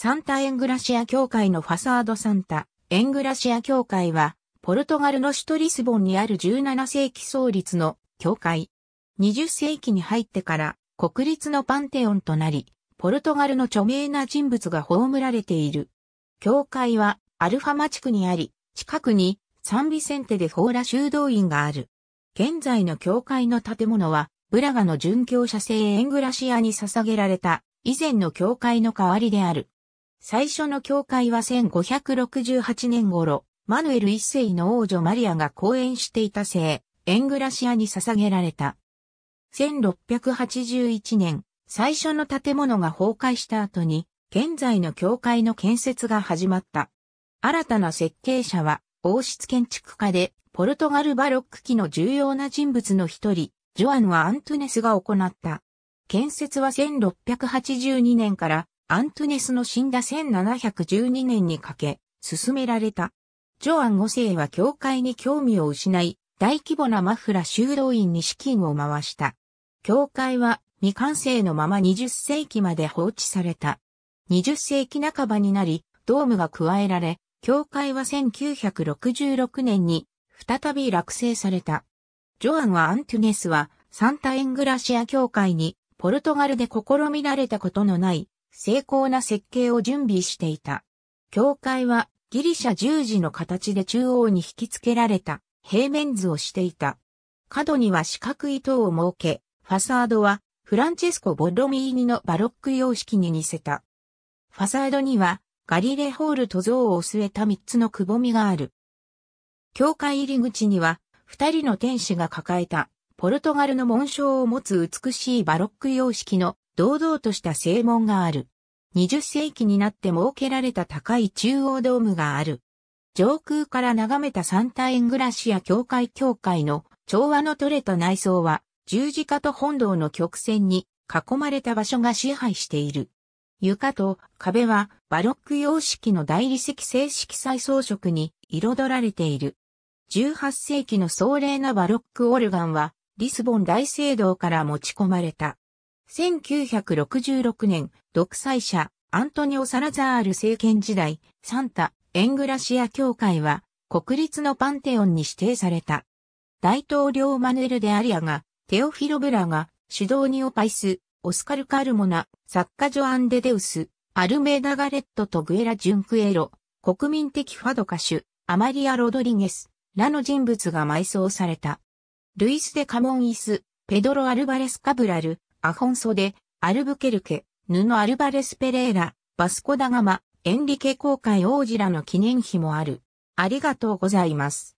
サンタ・エングラシア教会のファサード・サンタ・エングラシア教会は、ポルトガルの首都リスボンにある17世紀創立の教会。20世紀に入ってから国立のパンテオンとなり、ポルトガルの著名な人物が葬られている。教会はアルファマ地区にあり、近くにサンビセンテでフォーラ修道院がある。現在の教会の建物は、ブラガの殉教者聖エングラシアに捧げられた以前の教会の代わりである。最初の教会は1568年頃、マヌエル一世の王女マリアが講演していた聖、エングラシアに捧げられた。1681年、最初の建物が崩壊した後に、現在の教会の建設が始まった。新たな設計者は、王室建築家で、ポルトガルバロック期の重要な人物の一人、ジョアンワ・アントゥネスが行った。建設は1682年からアントゥネスの死んだ1712年にかけ、進められた。ジョアン5世は教会に興味を失い、大規模なマフラ修道院に資金を回した。教会は未完成のまま20世紀まで放置された。20世紀半ばになり、ドームが加えられ、教会は1966年に再び落成された。ジョアンはアントゥネスはサンタ・エングラシア教会にポルトガルで試みられたことのない精巧な設計を準備していた。教会はギリシャ十字の形で中央に引き付けられた平面図をしていた。角には四角い塔を設け、ファサードはフランチェスコ・ボロミーニのバロック様式に似せた。ファサードにはガリレホールと像を据えた三つのくぼみがある。教会入り口には二人の天使が抱えたポルトガルの紋章を持つ美しいバロック様式の堂々とした正門がある。20世紀になって設けられた高い中央ドームがある。上空から眺めた三体円暮らグラシア教会教会の調和の取れた内装は十字架と本堂の曲線に囲まれた場所が支配している。床と壁はバロック様式の大理石正式再装飾に彩られている。18世紀の壮麗なバロックオルガンはリスボン大聖堂から持ち込まれた。1966年、独裁者、アントニオ・サラザール政権時代、サンタ・エングラシア教会は、国立のパンテオンに指定された。大統領マヌエル・デ・アリアが、テオフィロ・ブラが、シュドーニオ・パイス、オスカル・カルモナ、作家ジョアン・デ・デウス、アルメーダ・ガレットとグエラ・ジュンクエロ、国民的ファド歌手、アマリア・ロドリゲス、らの人物が埋葬された。ルイス・デ・カモン・イス、ペドロ・アルバレス・カブラル、アホンソで、アルブケルケ、布アルバレス・ペレーラ、バスコダガマ、エンリケ公開王子らの記念碑もある。ありがとうございます。